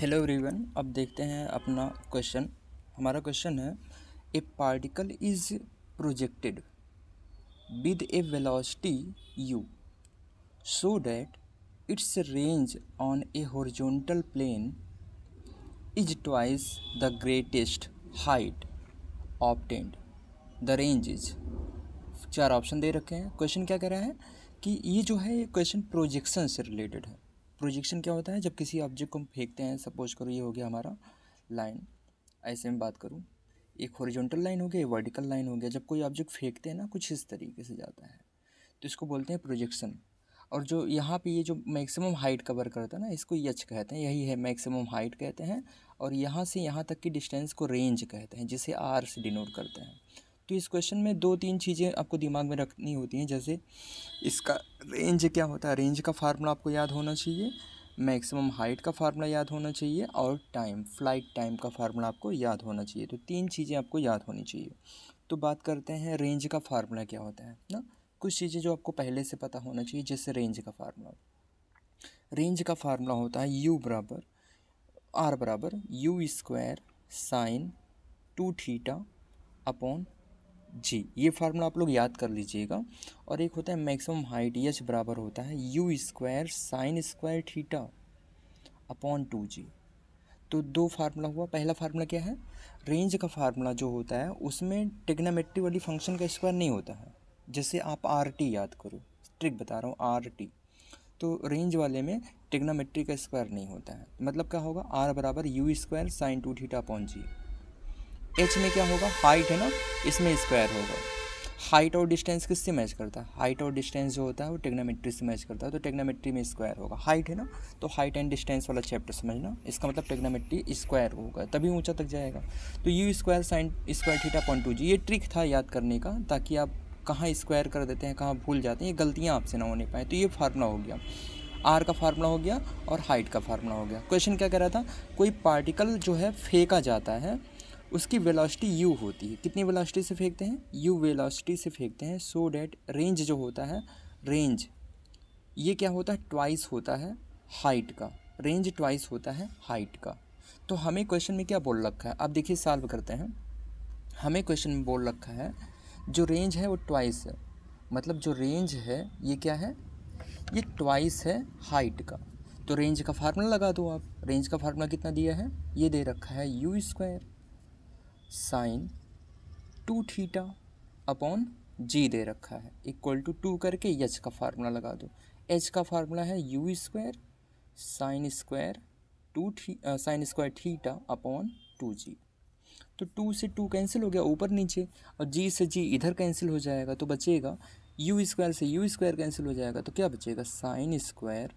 hello everyone अब देखते हैं अपना क्वेश्चन हमारा क्वेश्चन है a particle is projected with a velocity U so that it's range on a horizontal plane is twice the greatest height obtained the range is चार option दे रखे हैं क्वेश्चन क्या कह रहे हैं कि ये जो है ये क्वेश्चन प्रोजेक्शन से रिलेटेड है प्रोजेक्शन क्या होता है जब किसी ऑब्जेक्ट को हम फेंकते हैं सपोज करो ये हो गया हमारा लाइन ऐसे में बात करूँ एक हॉरिजॉन्टल लाइन हो गया एक वर्टिकल लाइन हो गया जब कोई ऑब्जेक्ट फेंकते हैं ना कुछ इस तरीके से जाता है तो इसको बोलते हैं प्रोजेक्शन और जो यहाँ पे ये जो मैक्सिमम हाइट कवर करता है ना इसको यच कहते हैं यही है मैक्सिमम हाइट कहते हैं और यहाँ से यहाँ तक की डिस्टेंस को रेंज कहते हैं जिसे आर से डिनोट करते हैं तो इस क्वेश्चन में दो तीन चीज़ें आपको दिमाग में रखनी होती हैं जैसे इसका रेंज क्या होता है रेंज का फार्मूला आपको याद होना चाहिए मैक्सिमम हाइट का फार्मूला याद होना चाहिए और टाइम फ्लाइट टाइम का फार्मूला आपको याद होना चाहिए तो तीन चीज़ें आपको याद होनी चाहिए तो बात करते हैं रेंज का फार्मूला क्या होता है ना कुछ चीज़ें जो आपको पहले से पता होना चाहिए जैसे रेंज का फार्मूला रेंज का फार्मूला होता है यू बराबर आर बराबर U square sine two theta upon G ये फार्मूला आप लोग याद कर लीजिएगा और एक होता है मैक्सिमम हाइट एच बराबर होता है U square sine square theta upon two G तो दो फार्मूला हुआ पहला फार्मूला क्या है रेंज का फार्मूला जो होता है उसमें टिग्नामेट्री वाली फंक्शन का स्क्वायर नहीं होता है जैसे आप आर टी याद करो ट्रिक बता रहा हूँ आर टी तो रेंज वाले में टिग्नामेट्री का स्क्वायर नहीं होता है मतलब क्या होगा आर बराबर U square sine two theta upon G H में क्या होगा हाइट है ना इसमें स्क्वायर होगा हाइट और डिस्टेंस किससे मैच करता है हाइट और डिस्टेंस जो होता है वो टेग्नोमेट्री से मैच करता है तो टेग्नोमेट्री में स्क्वायर होगा हाइट है ना तो हाइट एंड डिस्टेंस वाला चैप्टर समझना इसका मतलब टेग्नोमेट्री स्क्वायर होगा तभी ऊंचा तक जाएगा तो U square sine square theta point two G ये ट्रिक था याद करने का ताकि आप कहाँ स्क्वायर कर देते हैं कहाँ भूल जाते हैं ये गलतियाँ आपसे ना होने पाएँ तो ये फार्मूला हो गया आर का फार्मूला हो गया और हाइट का फार्मूला हो गया क्वेश्चन क्या कह रहा था कोई पार्टिकल जो है फेंका जाता है उसकी वेलोसिटी यू होती है कितनी वेलोसिटी से फेंकते हैं यू वेलोसिटी से फेंकते हैं सो डैट रेंज जो होता है रेंज ये क्या होता है ट्वाइस होता है हाइट का रेंज ट्वाइस होता है हाइट का तो हमें क्वेश्चन में क्या बोल रखा है आप देखिए सॉल्व करते हैं हमें क्वेश्चन में बोल रखा है जो रेंज है वो ट्वाइस है मतलब जो रेंज है ये क्या है ये ट्वाइस है हाइट का तो रेंज का फार्मूला लगा दो आप रेंज का फार्मूला कितना दिया है ये दे रखा है U square sine two theta upon G दे रखा है इक्वल टू टू करके एच का फार्मूला लगा दो एच का फार्मूला है U square sine square two the sine square theta upon two G तो टू से टू कैंसिल हो गया ऊपर नीचे और जी से जी इधर कैंसिल हो जाएगा तो बचेगा यू स्क्वायर से यू स्क्वायर कैंसिल हो जाएगा तो क्या बचेगा sine square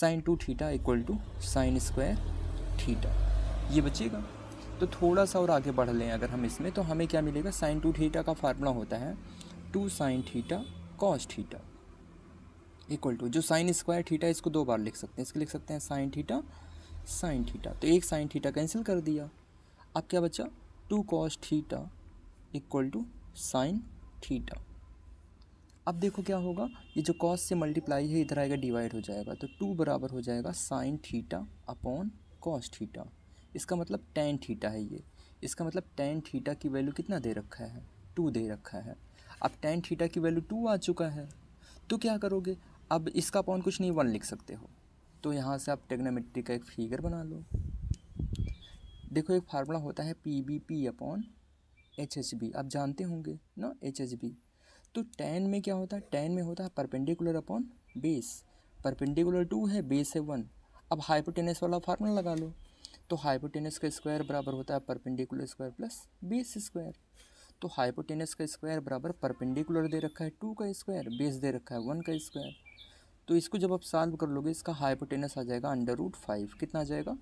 sine two theta equal to sine square theta ये बचेगा तो थोड़ा सा और आगे बढ़ लें अगर हम इसमें तो हमें क्या मिलेगा साइन टू थीटा का फार्मूला होता है two sine theta cos theta equal to जो साइन स्क्वायर थीटा इसको दो बार लिख सकते हैं इसको लिख सकते हैं साइन थीटा साइन थीटा तो एक साइन थीटा कैंसिल कर दिया अब क्या बचा two cos theta equal to sine theta अब देखो क्या होगा ये जो कॉस से मल्टीप्लाई है इधर आएगा डिवाइड हो जाएगा तो टू बराबर हो जाएगा sine theta upon cos theta इसका मतलब टेन थीटा है ये इसका मतलब टेन थीटा की वैल्यू कितना दे रखा है टू दे रखा है अब टेन थीटा की वैल्यू टू आ चुका है तो क्या करोगे अब इसका अपॉन कुछ नहीं वन लिख सकते हो तो यहाँ से आप टेग्नोमेट्री का एक फिगर बना लो देखो एक फार्मूला होता है P B P upon H H B आप जानते होंगे ना एच एच बी तो टेन में क्या होता है टेन में होता है perpendicular upon base perpendicular two है बेस है वन अब हाइपोटेनस वाला फार्मूला लगा लो तो हाइपोटेनस का स्क्वायर बराबर होता है perpendicular square plus base square तो हाइपोटेनस का स्क्वायर बराबर परपेंडिकुलर दे रखा है टू का स्क्वायर बेस दे रखा है वन का स्क्वायर तो इसको जब आप सॉल्व कर लोगे इसका हाइपोटेनस आ जाएगा अंडर रूट फाइव कितना आ जाएगा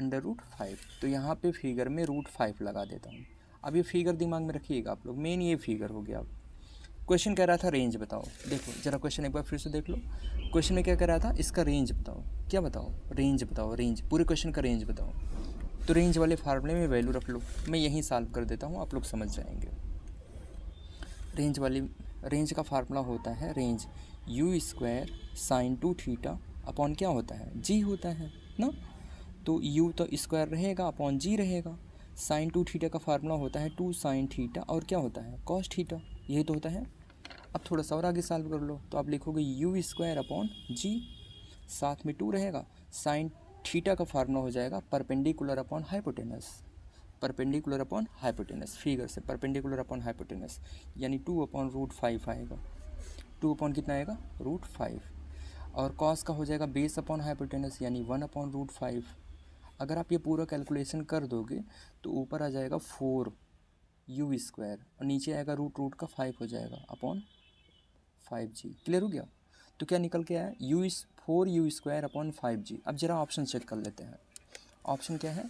अंडर रूट फाइव तो यहाँ पे फिगर में रूट फाइव लगा देता हूँ अब ये फिगर दिमाग में रखिएगा आप लोग मेन ये फिगर हो गया आप क्वेश्चन कह रहा था रेंज बताओ देखो जरा क्वेश्चन एक बार फिर से देख लो क्वेश्चन में क्या कह रहा था इसका रेंज बताओ क्या बताओ रेंज बताओ रेंज पूरे क्वेश्चन का रेंज बताओ तो रेंज वाले फार्मूले में वैल्यू रख लो मैं यहीं सॉल्व कर देता हूँ आप लोग समझ जाएंगे रेंज वाली रेंज का फार्मूला होता है range U square sine two theta upon क्या होता है जी होता है ना तो यू तो स्क्वायर रहेगा अपॉन जी रहेगा साइन टू थीटा का फार्मूला होता है टू साइन थीटा और क्या होता है कॉस थीटा यही तो होता है अब थोड़ा सा और आगे सॉल्व कर लो तो आप लिखोगे यू स्क्वायर अपॉन जी साथ में टू रहेगा साइन थीटा का फार्मूला हो जाएगा perpendicular upon hypotenuse perpendicular upon hypotenuse figure से परपेंडिकुलर अपॉन हाइपोटेनस यानी टू अपॉन रूट फाइव आएगा टू अपॉन कितना आएगा रूट फाइव और कॉस का हो जाएगा बेस अपॉन हाइपोटेनस यानी वन अपॉन रूट फाइव अगर आप ये पूरा कैलकुलेशन कर दोगे तो ऊपर आ जाएगा फोर यू स्क्वायर और नीचे आएगा रूट रूट का फाइव हो जाएगा अपॉन फाइव जी क्लियर हो गया तो क्या निकल के आया U is four U square upon five G अब ज़रा ऑप्शन चेक कर लेते हैं ऑप्शन क्या है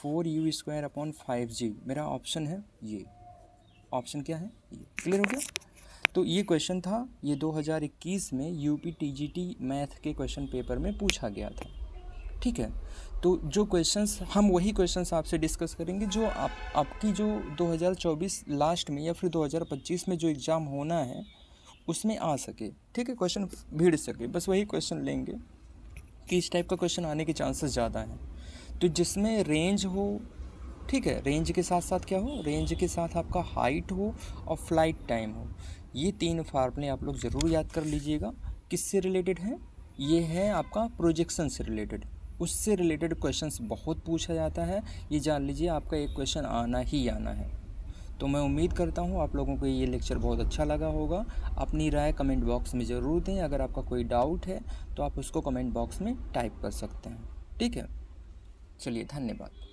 four U square upon five G मेरा ऑप्शन है ये ऑप्शन क्या है ये क्लियर हो गया तो ये क्वेश्चन था ये 2021 में U P T G T math के क्वेश्चन पेपर में पूछा गया था ठीक है तो जो क्वेश्चंस हम वही क्वेश्चंस आपसे डिस्कस करेंगे जो आप आपकी जो 2024 लास्ट में या फिर 2025 में जो एग्ज़ाम होना है उसमें आ सके ठीक है क्वेश्चन भिड़ सके बस वही क्वेश्चन लेंगे कि इस टाइप का क्वेश्चन आने के चांसेस ज़्यादा हैं तो जिसमें रेंज हो ठीक है रेंज के साथ साथ क्या हो रेंज के साथ आपका हाइट हो और फ्लाइट टाइम हो ये तीन फार्मूले आप लोग ज़रूर याद कर लीजिएगा किससे रिलेटेड है ये है आपका प्रोजेक्शन से रिलेटेड उससे रिलेटेड क्वेश्चंस बहुत पूछा जाता है ये जान लीजिए आपका एक क्वेश्चन आना ही आना है तो मैं उम्मीद करता हूँ आप लोगों को ये लेक्चर बहुत अच्छा लगा होगा अपनी राय कमेंट बॉक्स में ज़रूर दें अगर आपका कोई डाउट है तो आप उसको कमेंट बॉक्स में टाइप कर सकते हैं ठीक है चलिए धन्यवाद